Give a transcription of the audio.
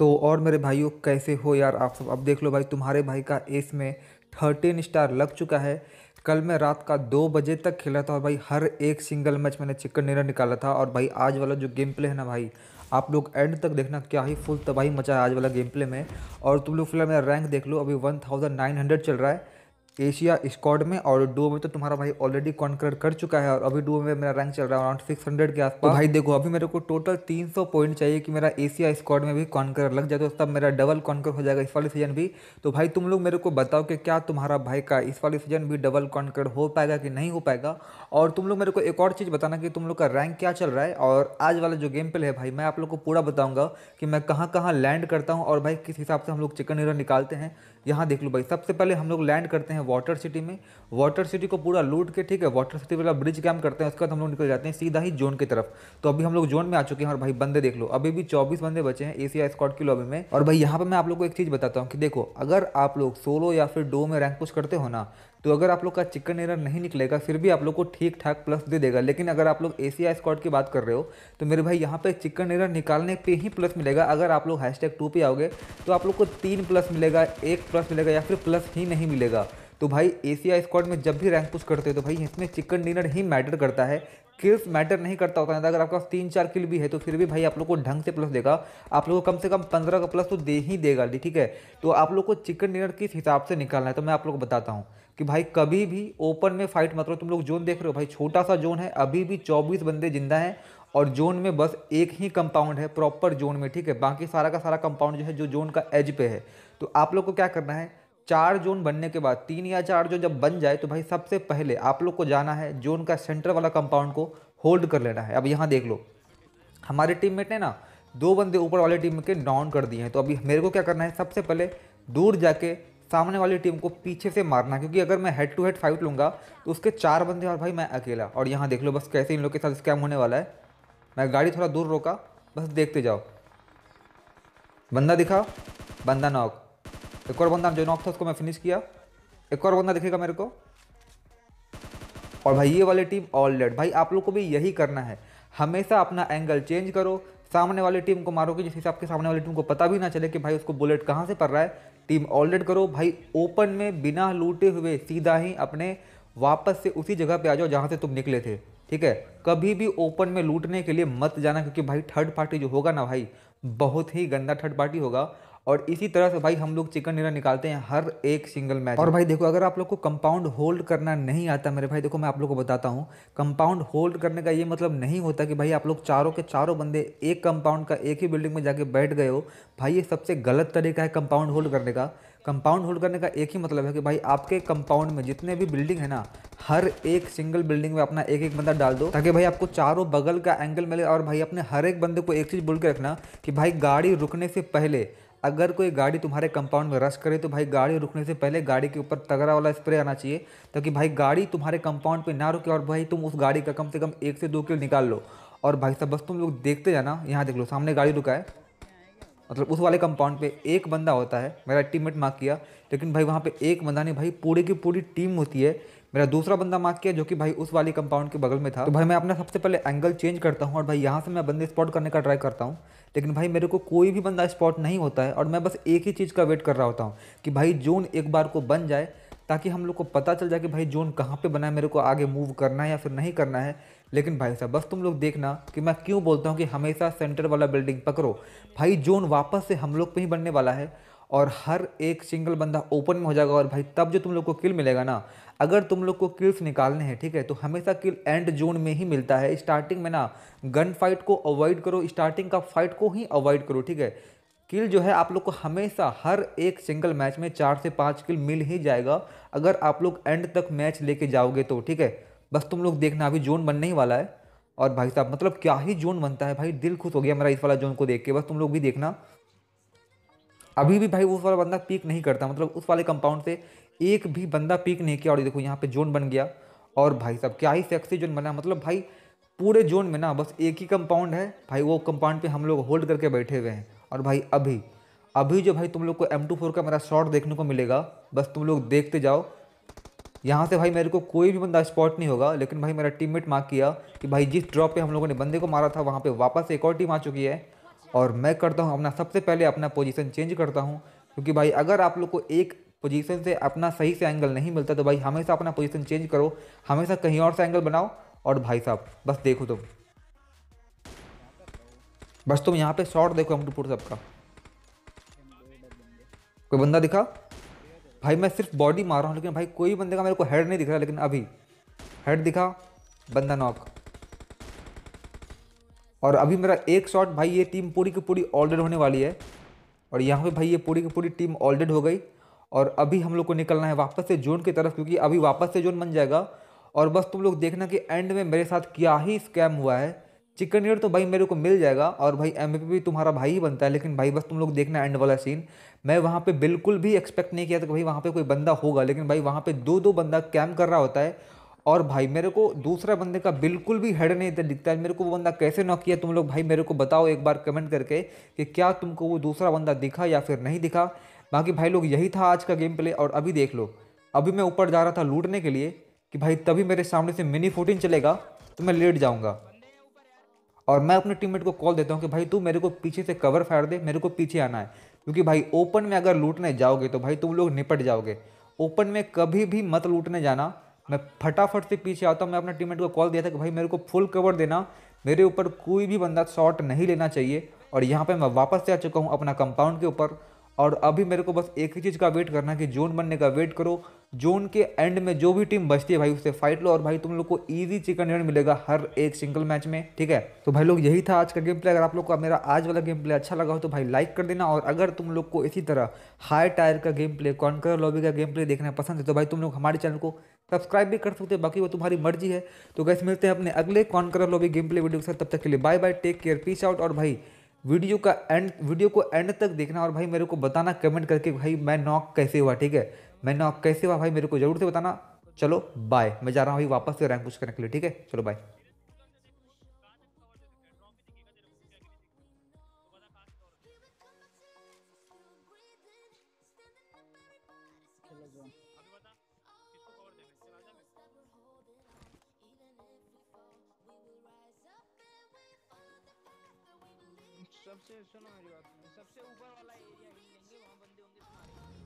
तो और मेरे भाइयों कैसे हो यार आप सब अब देख लो भाई तुम्हारे भाई का एस में थर्टीन स्टार लग चुका है कल मैं रात का दो बजे तक खेला था और भाई हर एक सिंगल मैच मैंने चिकन डिनर निकाला था और भाई आज वाला जो गेम प्ले है ना भाई आप लोग एंड तक देखना क्या ही फुल तबाही मचा है आज वाला गेम प्ले में और तुम लोग फिलहाल मेरा रैंक देख लो अभी हंड्रेड चल रहा है एशिया स्क्वाड में और डुओ में तो तुम्हारा भाई ऑलरेडी कॉन्कर कर चुका है और अभी डुओ में मेरा रैंक चल रहा है अराउंड सिक्स हंड्रेड के आसपास तो भाई देखो अभी मेरे को टोटल तीन सौ पॉइंट चाहिए कि मेरा एशिया स्क्वाड में भी कॉन्कर लग जाए तो तब मेरा डबल कॉन्कर हो जाएगा इस वाले सीजन भी तो भाई तुम लोग मेरे को बताओ कि क्या तुम्हारा भाई का इस वाले सीजन भी डबल कॉन्कर हो पाएगा कि नहीं हो पाएगा और तुम लोग मेरे को एक और चीज़ बताना कि तुम लोग का रैंक क्या चल रहा है और आज वाला जो गेम प्ले है भाई मैं आप लोग को पूरा बताऊँगा कि मैं कहाँ कहाँ लैंड करता हूँ और भाई किस हिसाब से हम लोग चिकन हीरो निकालते हैं यहाँ देख लो भाई सबसे पहले हम लोग लैंड करते हैं हैं वाटर सिटी में वाटर सिटी को पूरा लूट के ठीक है वाटर सिटी वाला ब्रिज कैम करते हैं उसके बाद हम लोग निकल जाते हैं सीधा ही जोन की तरफ तो अभी हम लोग जोन में आ चुके हैं और भाई बंदे देख लो अभी भी चौबीस बंदे बचे हैं एशिया स्कॉट की लॉबी में और भाई यहाँ पर मैं आप लोग को एक चीज़ बताता हूँ कि देखो अगर आप लोग सोलो या फिर डो में रैंक पुश करते हो ना तो अगर आप लोग का चिकन एरर नहीं निकलेगा फिर भी आप लोग को ठीक ठाक प्लस दे देगा लेकिन अगर आप लोग आई स्क्वाड की बात कर रहे हो तो मेरे भाई यहाँ पे चिकन एरर निकालने पे ही प्लस मिलेगा अगर आप लोग हैश टैग टू पे आओगे तो आप लोग को तीन प्लस मिलेगा एक प्लस मिलेगा या फिर प्लस ही नहीं मिलेगा तो भाई आई स्क्वाड में जब भी रैंक पुश करते हो तो भाई इसमें चिकन डिनर ही मैटर करता है किल्स मैटर नहीं करता होता है अगर आपका तीन चार किल भी है तो फिर भी भाई आप लोग को ढंग से प्लस देगा आप लोग को कम से कम पंद्रह का प्लस तो दे ही देगा ठीक है तो आप लोग को चिकन डिनर किस हिसाब से निकालना है तो मैं आप लोग को बताता हूँ कि भाई कभी भी ओपन में फाइट मत करो तुम लोग जोन देख रहे हो भाई छोटा सा जोन है अभी भी 24 बंदे जिंदा हैं और जोन में बस एक ही कंपाउंड है प्रॉपर जोन में ठीक है बाकी सारा का सारा कंपाउंड जो है जो जोन का एज पे है तो आप लोग को क्या करना है चार जोन बनने के बाद तीन या चार जोन जब बन जाए तो भाई सबसे पहले आप लोग को जाना है जोन का सेंटर वाला कंपाउंड को होल्ड कर लेना है अब यहाँ देख लो हमारे टीम ने ना दो बंदे ऊपर वाले टीम के डाउन कर दिए हैं तो अभी मेरे को क्या करना है सबसे पहले दूर जाके सामने वाली टीम को पीछे से मारना क्योंकि अगर मैं हेड टू हेड फाइट लूँगा तो उसके चार बंदे और भाई मैं अकेला और यहाँ देख लो बस कैसे इन लोग के साथ स्कैम होने वाला है मैं गाड़ी थोड़ा दूर रोका बस देखते जाओ बंदा दिखा बंदा नॉक एक और बंदा जो नॉक था उसको मैं फिनिश किया एक और बंदा दिखेगा मेरे को और भाई ये वाली टीम ऑल डेड भाई आप लोग को भी यही करना है हमेशा अपना एंगल चेंज करो सामने वाली टीम को मारोगे जिस हिसाब के सामने वाली टीम को पता भी ना चले कि भाई उसको बुलेट कहाँ से पड़ रहा है टीम ऑलरेड करो भाई ओपन में बिना लूटे हुए सीधा ही अपने वापस से उसी जगह पे आ जाओ जहाँ से तुम निकले थे ठीक है कभी भी ओपन में लूटने के लिए मत जाना क्योंकि भाई थर्ड पार्टी जो होगा ना भाई बहुत ही गंदा थर्ड पार्टी होगा और इसी तरह से भाई हम लोग चिकन डिनर निकालते हैं हर एक सिंगल मैच और भाई देखो अगर आप लोग को कंपाउंड होल्ड करना नहीं आता मेरे भाई देखो मैं आप लोग को बताता हूँ कंपाउंड होल्ड करने का ये मतलब नहीं होता कि भाई आप लोग चारों के चारों बंदे एक कंपाउंड का एक ही बिल्डिंग में जाके बैठ गए हो भाई ये सबसे गलत तरीका है कंपाउंड होल्ड करने का कंपाउंड होल्ड करने का एक ही मतलब है कि भाई आपके कंपाउंड में जितने भी बिल्डिंग है ना हर एक सिंगल बिल्डिंग में अपना एक एक बंदा डाल दो ताकि भाई आपको चारों बगल का एंगल मिले और भाई अपने हर एक बंदे को एक चीज़ बोल के रखना कि भाई गाड़ी रुकने से पहले अगर कोई गाड़ी तुम्हारे कंपाउंड में रश करे तो भाई गाड़ी रुकने से पहले गाड़ी के ऊपर तगड़ा वाला स्प्रे आना चाहिए ताकि भाई गाड़ी तुम्हारे कंपाउंड पे ना रुके और भाई तुम उस गाड़ी का कम से कम एक से दो किलो निकाल लो और भाई साहब बस तुम लोग देखते जाना यहाँ देख लो सामने गाड़ी रुका है मतलब उस वाले कंपाउंड पे एक बंदा होता है मेरा टीममेट मार्क किया लेकिन भाई वहाँ पे एक बंदा नहीं भाई पूरी की पूरी टीम होती है मेरा दूसरा बंदा मार्क किया जो कि भाई उस वाली कंपाउंड के बगल में था तो भाई मैं अपना सबसे पहले एंगल चेंज करता हूँ और भाई यहाँ से मैं बंदे स्पॉट करने का ट्राई करता हूँ लेकिन भाई मेरे को कोई भी बंदा स्पॉट नहीं होता है और मैं बस एक ही चीज़ का वेट कर रहा होता हूँ कि भाई जोन एक बार को बन जाए ताकि हम लोग को पता चल जाए कि भाई जोन कहाँ पे बना है मेरे को आगे मूव करना है या फिर नहीं करना है लेकिन भाई साहब बस तुम लोग देखना कि मैं क्यों बोलता हूँ कि हमेशा सेंटर वाला बिल्डिंग पकड़ो भाई जोन वापस से हम लोग पे ही बनने वाला है और हर एक सिंगल बंदा ओपन में हो जाएगा और भाई तब जो तुम लोग को किल मिलेगा ना अगर तुम लोग को किल्स निकालने हैं ठीक है तो हमेशा किल एंड जोन में ही मिलता है स्टार्टिंग में ना गन फाइट को अवॉइड करो स्टार्टिंग का फाइट को ही अवॉइड करो ठीक है किल जो है आप लोग को हमेशा हर एक सिंगल मैच में चार से पाँच किल मिल ही जाएगा अगर आप लोग एंड तक मैच लेके जाओगे तो ठीक है बस तुम लोग देखना अभी जोन बनने ही वाला है और भाई साहब मतलब क्या ही जोन बनता है भाई दिल खुश हो गया मेरा इस वाला जोन को देख के बस तुम लोग भी देखना अभी भी भाई उस वाला बंदा पीक नहीं करता मतलब उस वाले कंपाउंड से एक भी बंदा पीक नहीं किया और देखो यहाँ पे जोन बन गया और भाई साहब क्या ही सेक्सी जोन बना मतलब भाई पूरे जोन में ना बस एक ही कंपाउंड है भाई वो कंपाउंड पे हम लोग होल्ड करके बैठे हुए हैं और भाई अभी अभी जो भाई तुम लोग को एम टू फोर का मेरा शॉर्ट देखने को मिलेगा बस तुम लोग देखते जाओ यहाँ से भाई मेरे को कोई भी बंदा स्पॉट नहीं होगा लेकिन भाई मेरा टीममेट मार्क किया कि भाई जिस ड्रॉप पे हम लोगों ने बंदे को मारा था वहाँ पे वापस एक और टीम आ चुकी है और मैं करता हूँ अपना सबसे पहले अपना पोजीशन चेंज करता हूँ क्योंकि भाई अगर आप लोग को एक पोजीशन से अपना सही से एंगल नहीं मिलता तो भाई हमेशा अपना पोजिशन चेंज करो हमेशा कहीं और से एंगल बनाओ और भाई साहब बस देखो तुम बस तुम यहाँ पे शॉर्ट देखो हम टू सबका कोई बंदा दिखा भाई मैं सिर्फ बॉडी मार रहा हूँ लेकिन भाई कोई बंदे का मेरे को हेड नहीं दिख रहा लेकिन अभी हेड दिखा बंदा नॉक और अभी मेरा एक शॉट भाई ये टीम पूरी की पूरी ऑलरेड होने वाली है और यहाँ पे भाई ये पूरी की पूरी टीम ऑलरेड हो गई और अभी हम लोग को निकलना है वापस से जोन की तरफ क्योंकि अभी वापस से जोन बन जाएगा और बस तुम लोग देखना कि एंड में मेरे साथ क्या ही स्कैम हुआ है चिकन ईयर तो भाई मेरे को मिल जाएगा और भाई एम भी तुम्हारा भाई ही बनता है लेकिन भाई बस तुम लोग देखना एंड वाला सीन मैं वहाँ पे बिल्कुल भी एक्सपेक्ट नहीं किया था कि भाई वहाँ पे कोई बंदा होगा लेकिन भाई वहाँ पे दो दो बंदा कैम कर रहा होता है और भाई मेरे को दूसरा बंदे का बिल्कुल भी हेड नहीं था दिखता है मेरे को वो बंदा कैसे नॉक किया तुम लोग भाई मेरे को बताओ एक बार कमेंट करके कि क्या तुमको वो दूसरा बंदा दिखा या फिर नहीं दिखा बाकी भाई लोग यही था आज का गेम प्ले और अभी देख लो अभी मैं ऊपर जा रहा था लूटने के लिए कि भाई तभी मेरे सामने से मिनी फोटीन चलेगा तो मैं लेट जाऊँगा और मैं अपने टीममेट को कॉल देता हूँ कि भाई तू मेरे को पीछे से कवर फायर दे मेरे को पीछे आना है क्योंकि भाई ओपन में अगर लूटने जाओगे तो भाई तुम लोग निपट जाओगे ओपन में कभी भी मत लूटने जाना मैं फटाफट से पीछे आता हूँ मैं अपने टीममेट को कॉल दिया था कि भाई मेरे को फुल कवर देना मेरे ऊपर कोई भी बंदा शॉट नहीं लेना चाहिए और यहाँ पर मैं वापस से आ चुका हूँ अपना कंपाउंड के ऊपर और अभी मेरे को बस एक ही चीज़ का वेट करना है कि जोन बनने का वेट करो जोन के एंड में जो भी टीम बचती है भाई उससे फाइट लो और भाई तुम लोग को ईजी चिकन डिनर मिलेगा हर एक सिंगल मैच में ठीक है तो भाई लोग यही था आज का गेम प्ले अगर आप लोग को मेरा आज वाला गेम प्ले अच्छा लगा हो तो भाई लाइक कर देना और अगर तुम लोग को इसी तरह हाई टायर का गेम प्ले कॉन्कर लॉबी का गेम प्ले देखना पसंद है तो भाई तुम लोग हमारे चैनल को सब्सक्राइब भी कर सकते हो बाकी वो तुम्हारी मर्जी है तो कैसे मिलते हैं अपने अगले conqueror lobby game play video के साथ तब तक के लिए bye bye take care peace out और भाई वीडियो का एंड वीडियो को एंड तक देखना और भाई मेरे को बताना कमेंट करके भाई मैं नॉक कैसे हुआ ठीक है मैंने आप कैसे हुआ भाई मेरे को ज़रूर से बताना चलो बाय मैं जा रहा हूँ वापस से रैंक पुश करने के लिए ठीक है चलो बाय सबसे सुनो मेरी बात सबसे ऊपर वाला एरिया ही लेंगे वहाँ बंदे होंगे तुम्हारे